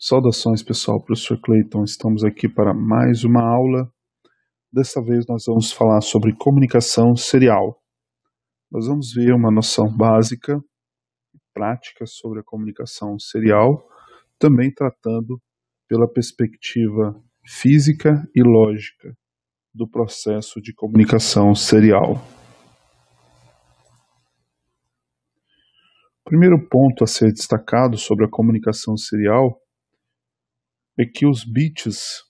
Saudações pessoal, professor Clayton. Estamos aqui para mais uma aula. Dessa vez nós vamos falar sobre comunicação serial. Nós vamos ver uma noção básica e prática sobre a comunicação serial, também tratando pela perspectiva física e lógica do processo de comunicação serial. O primeiro ponto a ser destacado sobre a comunicação serial é que os bits,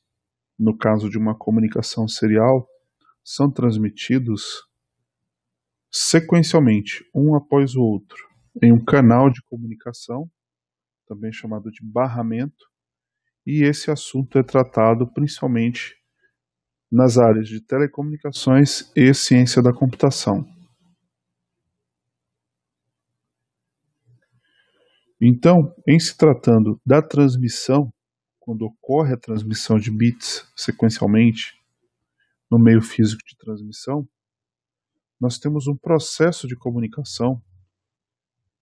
no caso de uma comunicação serial, são transmitidos sequencialmente, um após o outro, em um canal de comunicação, também chamado de barramento, e esse assunto é tratado principalmente nas áreas de telecomunicações e ciência da computação. Então, em se tratando da transmissão quando ocorre a transmissão de bits sequencialmente no meio físico de transmissão, nós temos um processo de comunicação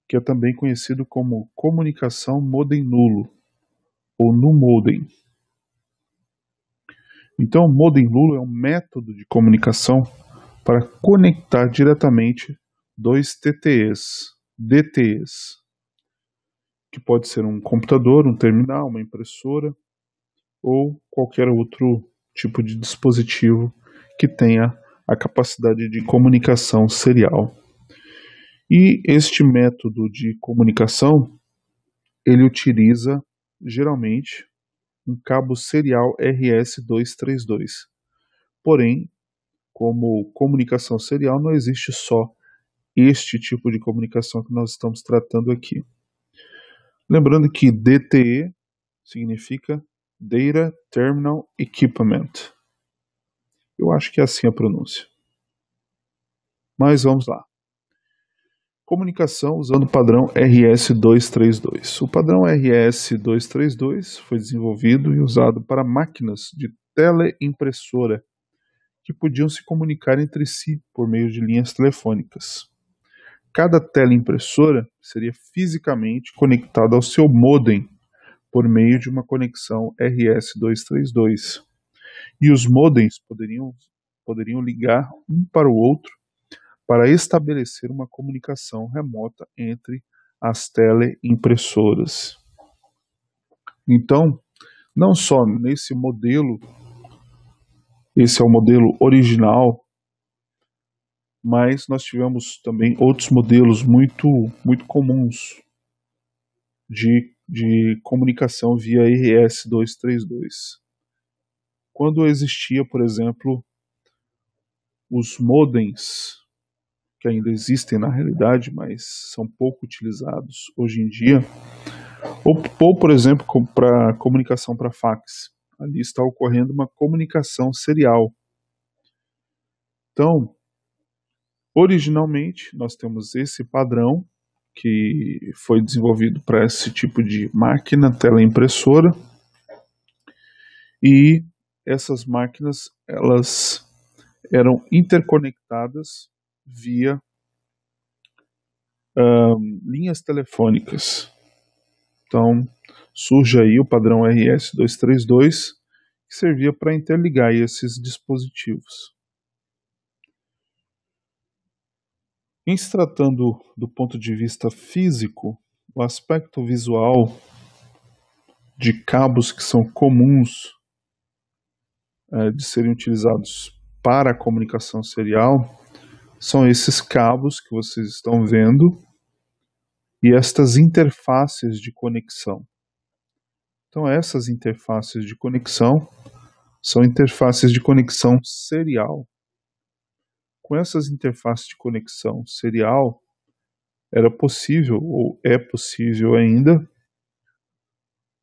que é também conhecido como comunicação modem nulo ou no modem. Então, o modem nulo é um método de comunicação para conectar diretamente dois TTEs, DTEs, que pode ser um computador, um terminal, uma impressora ou qualquer outro tipo de dispositivo que tenha a capacidade de comunicação serial. E este método de comunicação ele utiliza geralmente um cabo serial RS232. Porém, como comunicação serial, não existe só este tipo de comunicação que nós estamos tratando aqui. Lembrando que DTE significa Data Terminal Equipment. Eu acho que é assim a pronúncia. Mas vamos lá. Comunicação usando o padrão RS-232. O padrão RS-232 foi desenvolvido e usado para máquinas de teleimpressora que podiam se comunicar entre si por meio de linhas telefônicas. Cada tela impressora seria fisicamente conectada ao seu modem por meio de uma conexão RS-232. E os modems poderiam, poderiam ligar um para o outro para estabelecer uma comunicação remota entre as teleimpressoras. Então, não só nesse modelo, esse é o modelo original mas nós tivemos também outros modelos muito, muito comuns de, de comunicação via rs 232 Quando existia, por exemplo, os modems, que ainda existem na realidade, mas são pouco utilizados hoje em dia, ou, ou por exemplo, para comunicação para fax. Ali está ocorrendo uma comunicação serial. Então, Originalmente, nós temos esse padrão que foi desenvolvido para esse tipo de máquina, tela impressora. E essas máquinas, elas eram interconectadas via um, linhas telefônicas. Então, surge aí o padrão RS-232, que servia para interligar esses dispositivos. Em se tratando do ponto de vista físico, o aspecto visual de cabos que são comuns é, de serem utilizados para a comunicação serial são esses cabos que vocês estão vendo e estas interfaces de conexão. Então, essas interfaces de conexão são interfaces de conexão serial com essas interfaces de conexão serial, era possível, ou é possível ainda,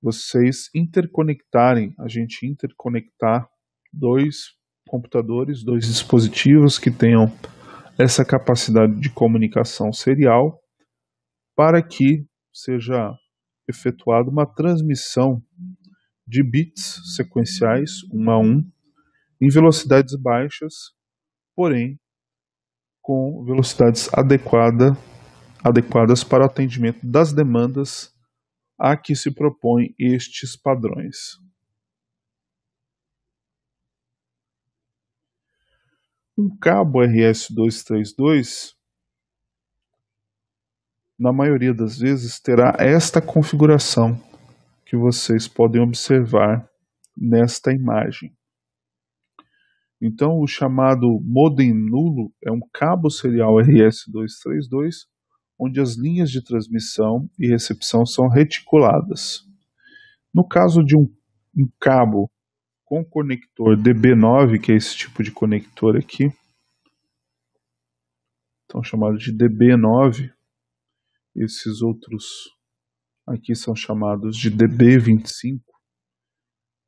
vocês interconectarem, a gente interconectar dois computadores, dois dispositivos que tenham essa capacidade de comunicação serial para que seja efetuada uma transmissão de bits sequenciais, um a um, em velocidades baixas, porém com velocidades adequada, adequadas para o atendimento das demandas a que se propõem estes padrões. Um cabo RS232, na maioria das vezes, terá esta configuração que vocês podem observar nesta imagem. Então, o chamado modem nulo é um cabo serial RS232 onde as linhas de transmissão e recepção são reticuladas. No caso de um, um cabo com conector DB9, que é esse tipo de conector aqui, então chamado de DB9, esses outros aqui são chamados de DB25.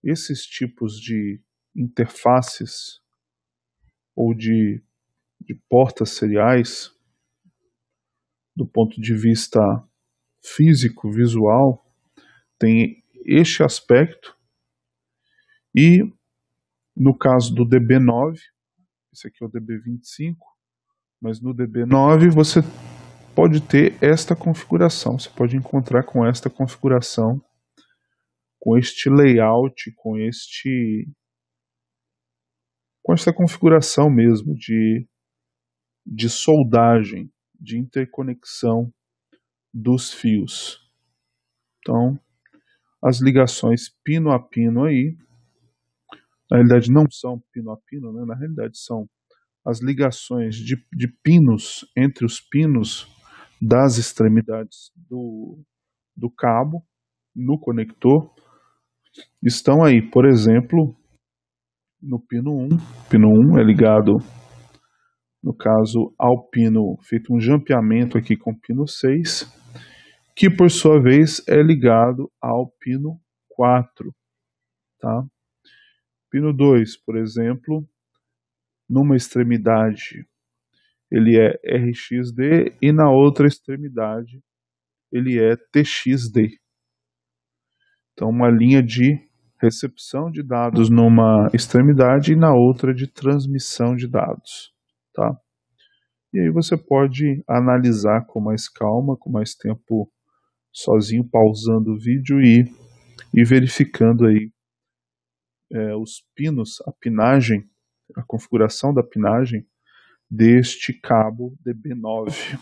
Esses tipos de interfaces ou de, de portas seriais, do ponto de vista físico, visual, tem este aspecto. E no caso do DB9, esse aqui é o DB25, mas no DB9 você pode ter esta configuração. Você pode encontrar com esta configuração, com este layout, com este com essa configuração mesmo de, de soldagem, de interconexão dos fios. Então, as ligações pino a pino aí, na realidade não são pino a pino, né? na realidade são as ligações de, de pinos entre os pinos das extremidades do, do cabo no conector estão aí, por exemplo, no pino 1. O pino 1 é ligado, no caso, ao pino, feito um jampeamento aqui com o pino 6, que por sua vez é ligado ao pino 4. Tá? Pino 2, por exemplo, numa extremidade ele é RXD e na outra extremidade ele é TXD. Então, uma linha de recepção de dados numa extremidade e na outra de transmissão de dados, tá? E aí você pode analisar com mais calma, com mais tempo sozinho, pausando o vídeo e, e verificando aí é, os pinos, a pinagem, a configuração da pinagem deste cabo DB9.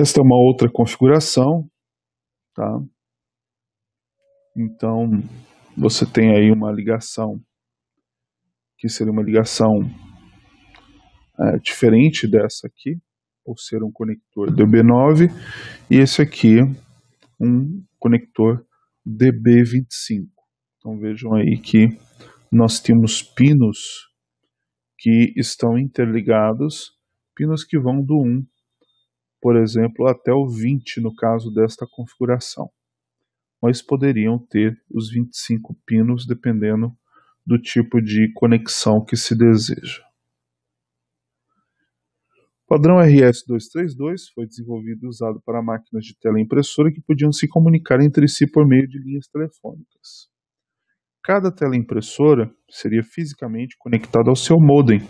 Esta é uma outra configuração, tá? Então, você tem aí uma ligação, que seria uma ligação é, diferente dessa aqui, ou ser um conector DB9, e esse aqui, um conector DB25. Então vejam aí que nós temos pinos que estão interligados, pinos que vão do 1 por exemplo, até o 20 no caso desta configuração, mas poderiam ter os 25 pinos dependendo do tipo de conexão que se deseja. O padrão RS-232 foi desenvolvido e usado para máquinas de teleimpressora que podiam se comunicar entre si por meio de linhas telefônicas. Cada teleimpressora seria fisicamente conectada ao seu modem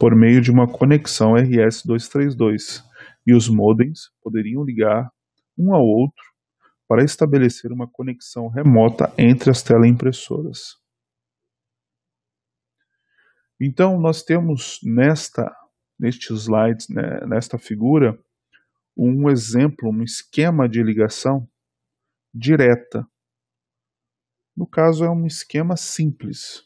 por meio de uma conexão RS-232, e os modems poderiam ligar um ao outro para estabelecer uma conexão remota entre as teleimpressoras. Então, nós temos nesta, neste slide, né, nesta figura, um exemplo, um esquema de ligação direta. No caso, é um esquema simples.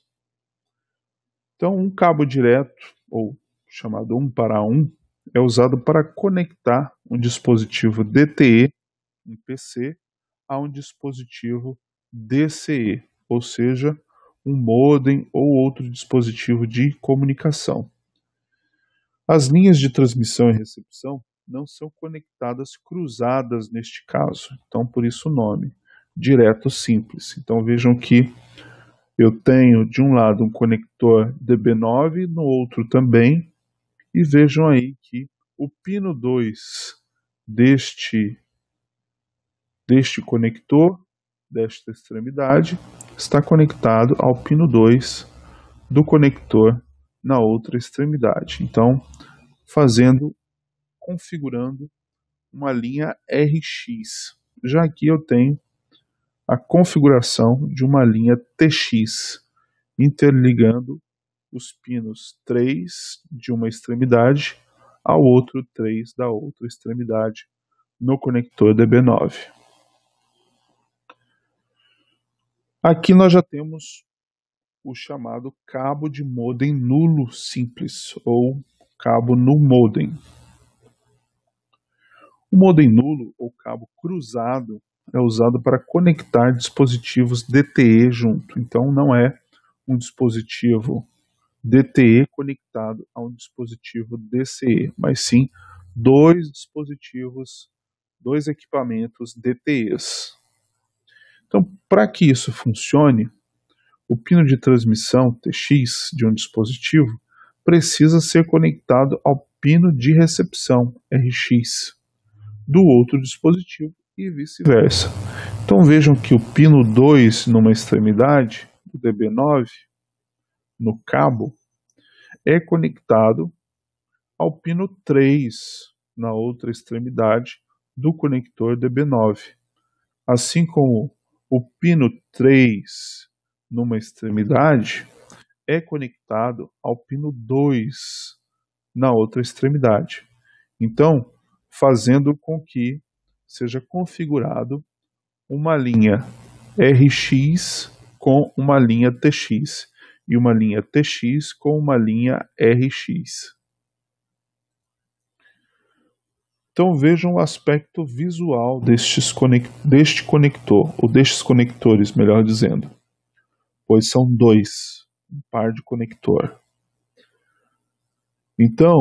Então, um cabo direto, ou chamado um para um, é usado para conectar um dispositivo DTE, um PC, a um dispositivo DCE, ou seja, um modem ou outro dispositivo de comunicação. As linhas de transmissão e recepção não são conectadas cruzadas neste caso, então por isso o nome, direto simples. Então vejam que eu tenho de um lado um conector DB9, no outro também e vejam aí que o pino 2 deste, deste conector, desta extremidade, está conectado ao pino 2 do conector na outra extremidade. Então, fazendo, configurando uma linha RX. Já aqui eu tenho a configuração de uma linha TX, interligando os pinos três de uma extremidade ao outro três da outra extremidade no conector DB9. Aqui nós já temos o chamado cabo de modem nulo simples ou cabo no modem. O modem nulo ou cabo cruzado é usado para conectar dispositivos DTE junto, então não é um dispositivo DTE conectado a um dispositivo DCE, mas sim dois dispositivos, dois equipamentos DTEs. Então, para que isso funcione, o pino de transmissão TX de um dispositivo precisa ser conectado ao pino de recepção RX do outro dispositivo e vice-versa. Então vejam que o pino 2 numa extremidade do DB9 no cabo é conectado ao pino 3 na outra extremidade do conector DB9. Assim como o pino 3 numa extremidade é conectado ao pino 2 na outra extremidade. Então, fazendo com que seja configurado uma linha RX com uma linha TX e uma linha TX com uma linha RX. Então vejam o aspecto visual destes deste conector, ou destes conectores, melhor dizendo, pois são dois, um par de conector. Então,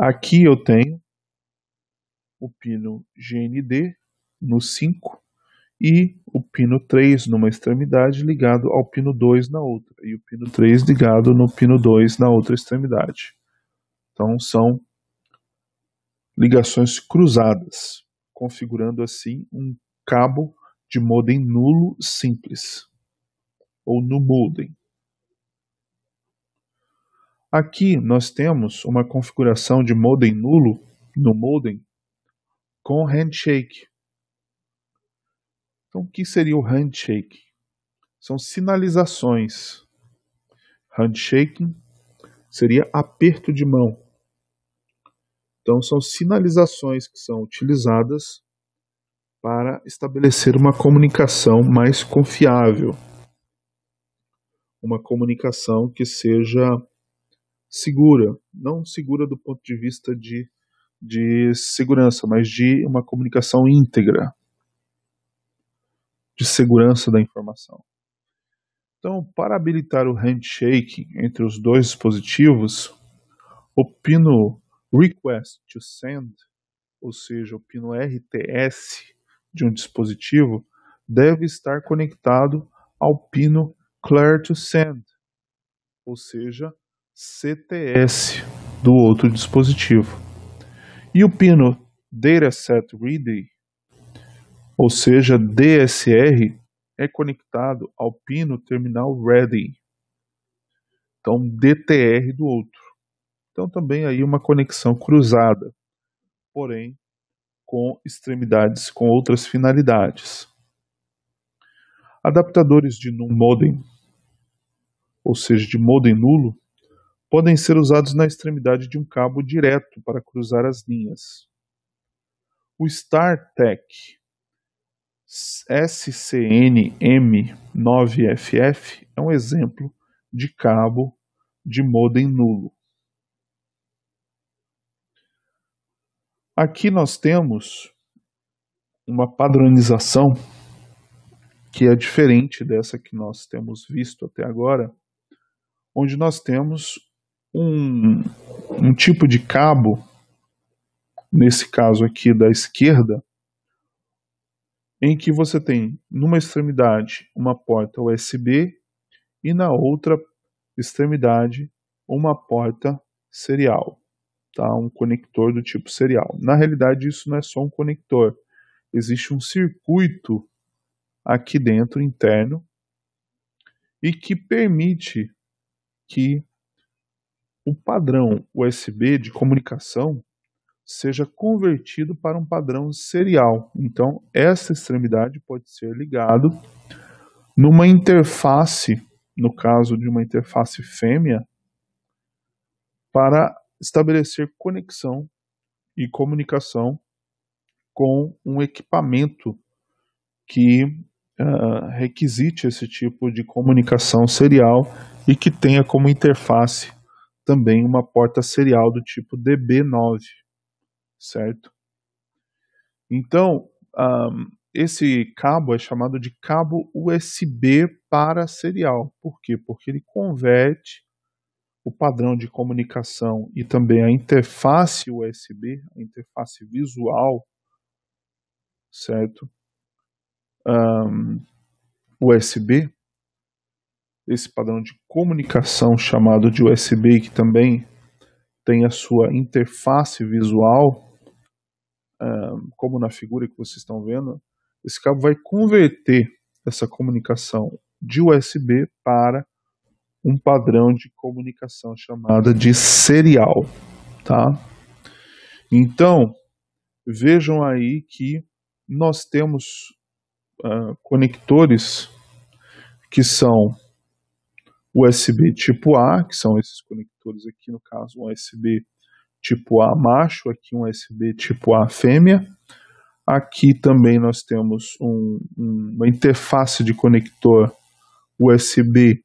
aqui eu tenho o pino GND no 5 e o pino 3 numa extremidade ligado ao pino 2 na outra, e o pino 3 ligado no pino 2 na outra extremidade. Então são ligações cruzadas, configurando assim um cabo de modem nulo simples ou no modem. Aqui nós temos uma configuração de modem nulo no modem com handshake, então, o que seria o handshake? São sinalizações. Handshaking seria aperto de mão. Então, são sinalizações que são utilizadas para estabelecer uma comunicação mais confiável. Uma comunicação que seja segura. Não segura do ponto de vista de, de segurança, mas de uma comunicação íntegra de segurança da informação. Então, para habilitar o handshake entre os dois dispositivos, o pino request to send, ou seja, o pino RTS de um dispositivo, deve estar conectado ao pino clear to send, ou seja, CTS do outro dispositivo. E o pino dataset ready ou seja, DSR, é conectado ao pino terminal Ready, então DTR do outro. Então também aí uma conexão cruzada, porém com extremidades com outras finalidades. Adaptadores de num modem, ou seja, de modem nulo, podem ser usados na extremidade de um cabo direto para cruzar as linhas. O StarTech SCNM9FF é um exemplo de cabo de modem nulo. Aqui nós temos uma padronização que é diferente dessa que nós temos visto até agora, onde nós temos um, um tipo de cabo, nesse caso aqui da esquerda, em que você tem numa extremidade uma porta USB e na outra extremidade uma porta serial, tá? Um conector do tipo serial. Na realidade, isso não é só um conector. Existe um circuito aqui dentro interno e que permite que o padrão USB de comunicação seja convertido para um padrão serial. Então, essa extremidade pode ser ligado numa interface, no caso de uma interface fêmea, para estabelecer conexão e comunicação com um equipamento que uh, requisite esse tipo de comunicação serial e que tenha como interface também uma porta serial do tipo DB9 certo? Então, um, esse cabo é chamado de cabo USB para serial. Por quê? Porque ele converte o padrão de comunicação e também a interface USB, a interface visual, certo? Um, USB, esse padrão de comunicação chamado de USB, que também tem a sua interface visual, como na figura que vocês estão vendo, esse cabo vai converter essa comunicação de USB para um padrão de comunicação chamada de serial, tá? Então, vejam aí que nós temos uh, conectores que são USB tipo A, que são esses conectores aqui, no caso, um USB tipo A macho, aqui um USB tipo A fêmea. Aqui também nós temos um, um, uma interface de conector USB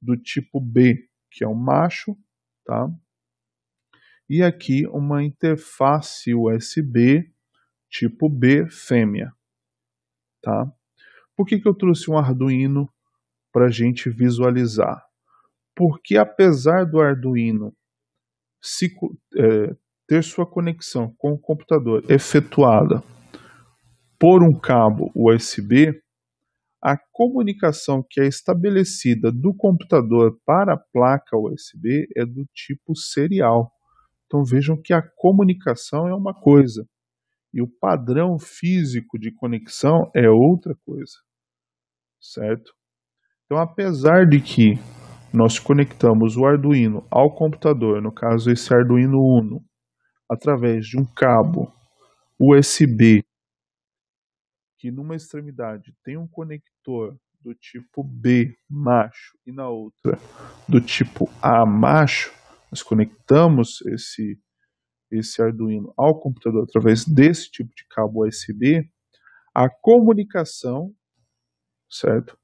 do tipo B, que é o macho, tá? E aqui uma interface USB tipo B fêmea, tá? Por que, que eu trouxe um Arduino para a gente visualizar? Porque apesar do Arduino se, é, ter sua conexão com o computador efetuada por um cabo USB, a comunicação que é estabelecida do computador para a placa USB é do tipo serial. Então vejam que a comunicação é uma coisa e o padrão físico de conexão é outra coisa, certo? Então, apesar de que nós conectamos o Arduino ao computador, no caso esse Arduino Uno, através de um cabo USB que numa extremidade tem um conector do tipo B macho e na outra do tipo A macho, nós conectamos esse esse Arduino ao computador através desse tipo de cabo USB, a comunicação, certo?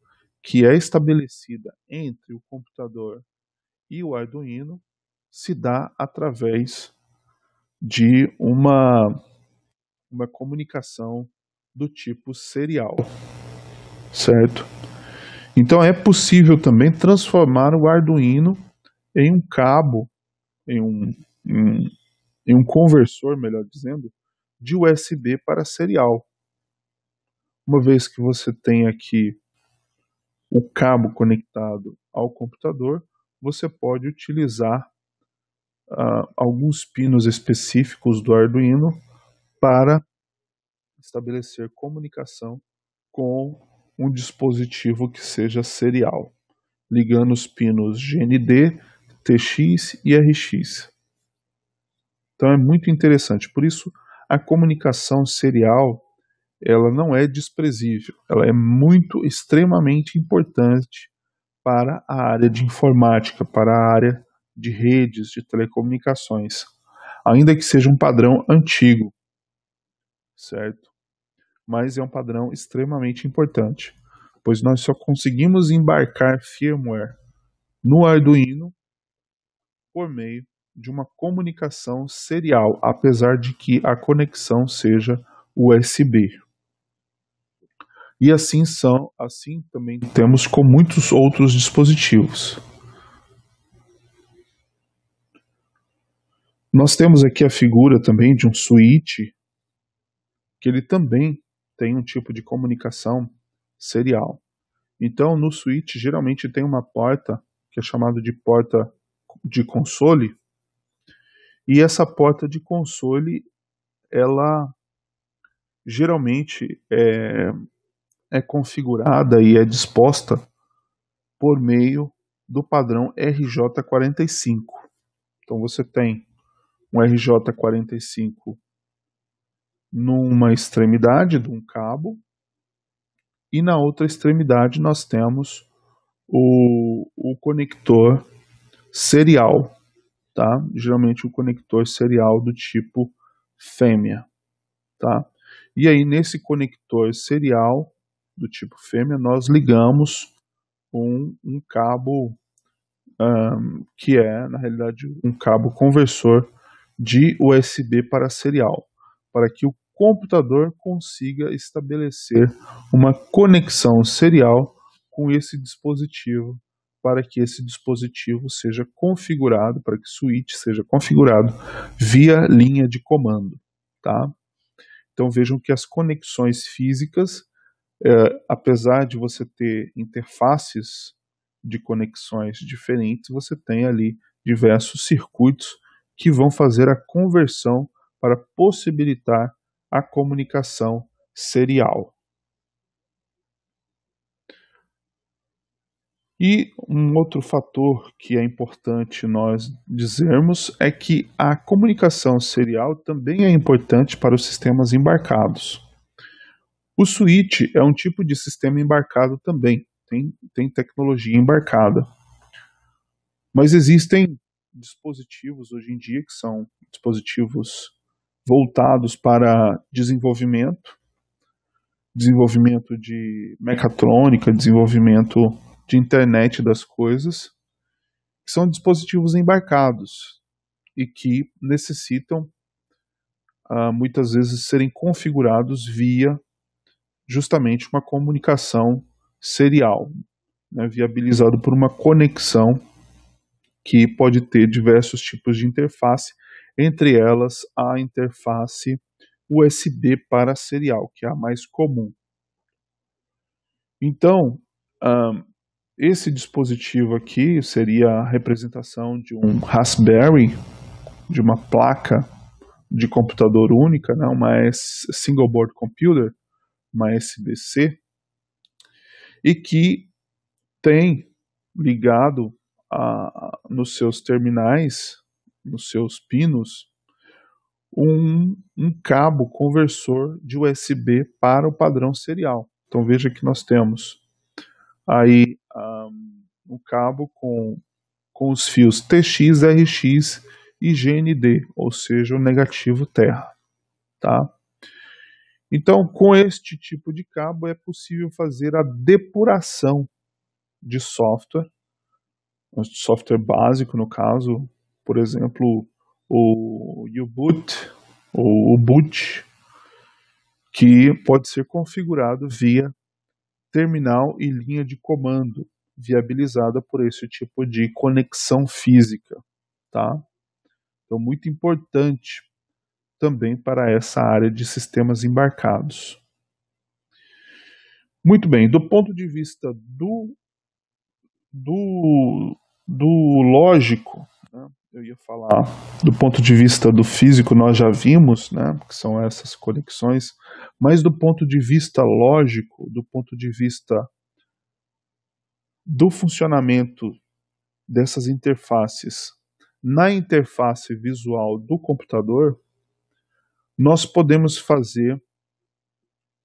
que é estabelecida entre o computador e o Arduino se dá através de uma, uma comunicação do tipo serial, certo? Então é possível também transformar o Arduino em um cabo, em um, em, em um conversor, melhor dizendo, de USB para serial. Uma vez que você tem aqui o cabo conectado ao computador, você pode utilizar uh, alguns pinos específicos do Arduino para estabelecer comunicação com um dispositivo que seja serial, ligando os pinos GND, TX e RX. Então é muito interessante. Por isso, a comunicação serial ela não é desprezível, ela é muito extremamente importante para a área de informática, para a área de redes de telecomunicações, ainda que seja um padrão antigo, certo? Mas é um padrão extremamente importante, pois nós só conseguimos embarcar firmware no Arduino por meio de uma comunicação serial, apesar de que a conexão seja USB. E assim são, assim também temos com muitos outros dispositivos. Nós temos aqui a figura também de um switch, que ele também tem um tipo de comunicação serial. Então, no switch, geralmente tem uma porta, que é chamada de porta de console, e essa porta de console, ela geralmente é, é configurada e é disposta por meio do padrão RJ45. Então você tem um RJ45 numa extremidade de um cabo e na outra extremidade nós temos o, o conector serial, tá? Geralmente o um conector serial do tipo fêmea, tá? E aí nesse conector serial do tipo fêmea, nós ligamos um, um cabo um, que é, na realidade, um cabo conversor de USB para serial, para que o computador consiga estabelecer uma conexão serial com esse dispositivo, para que esse dispositivo seja configurado, para que o switch seja configurado via linha de comando. Tá? Então vejam que as conexões físicas é, apesar de você ter interfaces de conexões diferentes, você tem ali diversos circuitos que vão fazer a conversão para possibilitar a comunicação serial. E um outro fator que é importante nós dizermos é que a comunicação serial também é importante para os sistemas embarcados. O switch é um tipo de sistema embarcado também, tem, tem tecnologia embarcada. Mas existem dispositivos hoje em dia que são dispositivos voltados para desenvolvimento, desenvolvimento de mecatrônica, desenvolvimento de internet das coisas, que são dispositivos embarcados e que necessitam ah, muitas vezes serem configurados via justamente uma comunicação serial, né, viabilizado por uma conexão que pode ter diversos tipos de interface, entre elas a interface USB para serial, que é a mais comum. Então, um, esse dispositivo aqui seria a representação de um Raspberry, de uma placa de computador única, né, uma single board computer, uma SBC, e que tem ligado a, nos seus terminais, nos seus pinos, um, um cabo conversor de USB para o padrão serial. Então veja que nós temos aí um, um cabo com, com os fios TX, RX e GND, ou seja, o negativo terra. Tá? Então, com este tipo de cabo, é possível fazer a depuração de software, software básico, no caso, por exemplo, o U-Boot ou o Boot, que pode ser configurado via terminal e linha de comando, viabilizada por esse tipo de conexão física, tá? Então, muito importante também para essa área de sistemas embarcados. Muito bem, do ponto de vista do, do, do lógico, né, eu ia falar do ponto de vista do físico, nós já vimos né, que são essas conexões, mas do ponto de vista lógico, do ponto de vista do funcionamento dessas interfaces na interface visual do computador, nós podemos fazer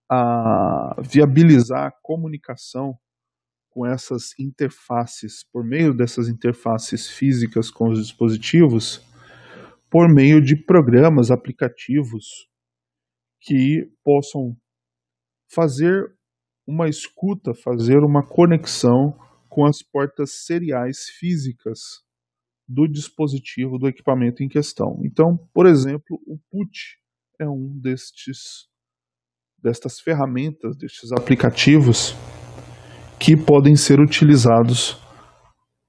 a viabilizar a comunicação com essas interfaces, por meio dessas interfaces físicas com os dispositivos, por meio de programas, aplicativos que possam fazer uma escuta, fazer uma conexão com as portas seriais físicas do dispositivo, do equipamento em questão. Então, por exemplo, o PUT, é um destes destas ferramentas, destes aplicativos que podem ser utilizados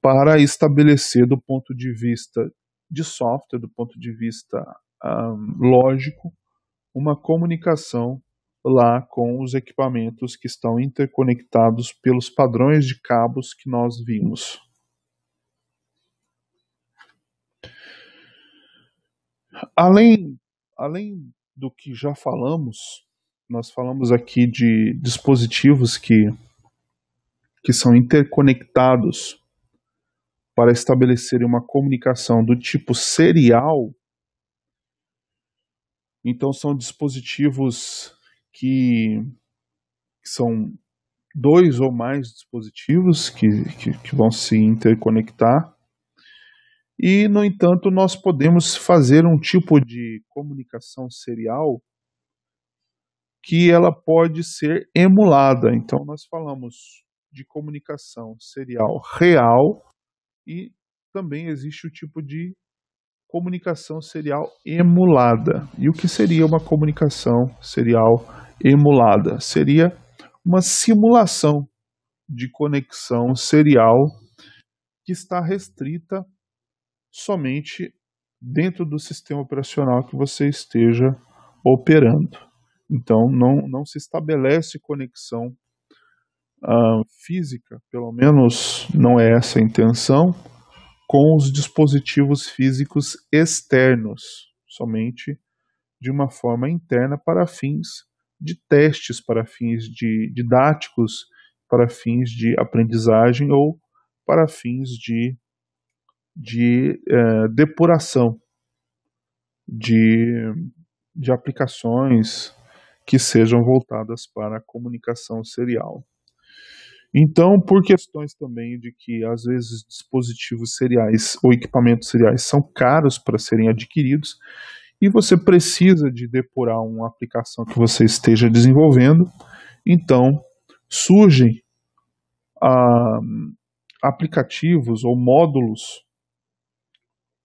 para estabelecer do ponto de vista de software, do ponto de vista um, lógico, uma comunicação lá com os equipamentos que estão interconectados pelos padrões de cabos que nós vimos. Além além do que já falamos, nós falamos aqui de dispositivos que, que são interconectados para estabelecer uma comunicação do tipo serial. Então, são dispositivos que, que são dois ou mais dispositivos que, que, que vão se interconectar e, no entanto, nós podemos fazer um tipo de comunicação serial que ela pode ser emulada. Então, nós falamos de comunicação serial real e também existe o tipo de comunicação serial emulada. E o que seria uma comunicação serial emulada? Seria uma simulação de conexão serial que está restrita somente dentro do sistema operacional que você esteja operando. Então, não, não se estabelece conexão uh, física, pelo menos não é essa a intenção, com os dispositivos físicos externos, somente de uma forma interna para fins de testes, para fins de didáticos, para fins de aprendizagem ou para fins de de é, depuração de, de aplicações que sejam voltadas para a comunicação serial. Então, por questões também de que às vezes dispositivos seriais ou equipamentos seriais são caros para serem adquiridos e você precisa de depurar uma aplicação que você esteja desenvolvendo, então surgem ah, aplicativos ou módulos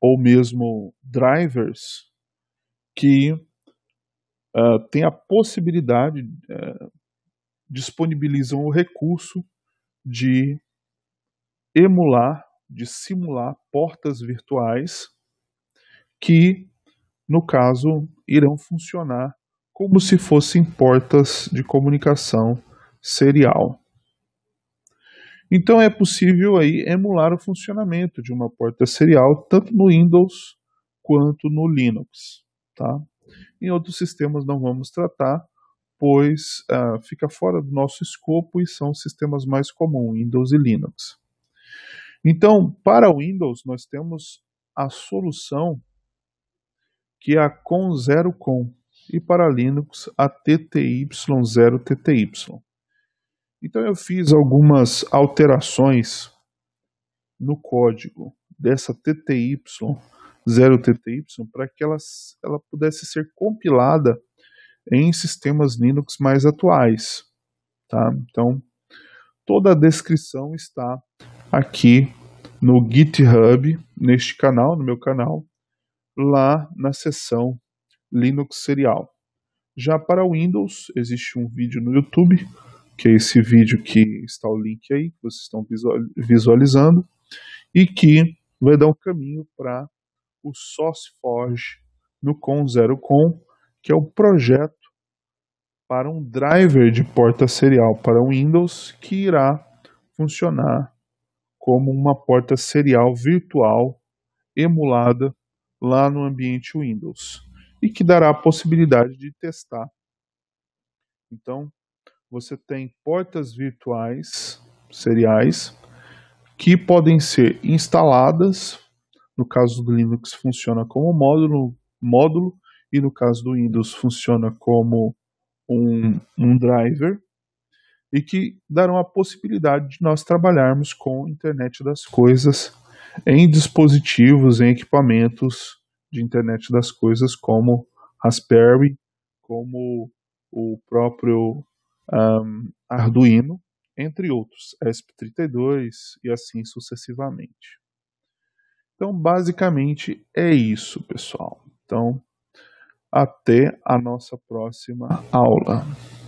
ou mesmo drivers que uh, têm a possibilidade, uh, disponibilizam o recurso de emular, de simular portas virtuais que, no caso, irão funcionar como se fossem portas de comunicação serial. Então é possível aí emular o funcionamento de uma porta serial tanto no Windows quanto no Linux, tá? Em outros sistemas não vamos tratar, pois uh, fica fora do nosso escopo e são sistemas mais comuns, Windows e Linux. Então, para o Windows, nós temos a solução que é a com0com e para Linux a TTY0TTY. Então eu fiz algumas alterações no código dessa TTY, 0TTY, para que ela, ela pudesse ser compilada em sistemas Linux mais atuais. Tá? Então, toda a descrição está aqui no GitHub, neste canal, no meu canal, lá na seção Linux Serial. Já para Windows, existe um vídeo no YouTube que é esse vídeo que está o link aí, que vocês estão visualizando, e que vai dar um caminho para o SourceForge no Com Zero Com, que é um projeto para um driver de porta serial para Windows que irá funcionar como uma porta serial virtual emulada lá no ambiente Windows e que dará a possibilidade de testar. Então, você tem portas virtuais seriais que podem ser instaladas. No caso do Linux, funciona como módulo, módulo e no caso do Windows, funciona como um, um driver e que darão a possibilidade de nós trabalharmos com a internet das coisas em dispositivos, em equipamentos de internet das coisas como Raspberry, como o próprio um, Arduino, entre outros, ESP32 e assim sucessivamente. Então, basicamente é isso, pessoal. Então, até a nossa próxima aula.